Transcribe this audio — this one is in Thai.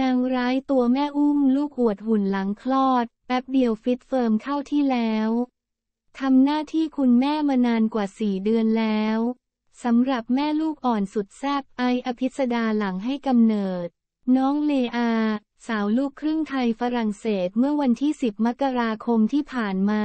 นางร้ายตัวแม่อุ้มลูกอวดหุ่นหลังคลอดแป๊บเดียวฟิตเฟิร์มเข้าที่แล้ว ทำหน้าที่คุณแม่มานานกว่าสี่เดือนแล้ว สำหรับแม่ลูกอ่อนสุดแซบไออภิสดาหลังให้กำเนิด น้องเลอา สาวลูกครึ่งไทยฝรั่งเศสเมื่อวันที่ 10 มกราคมที่ผ่านมา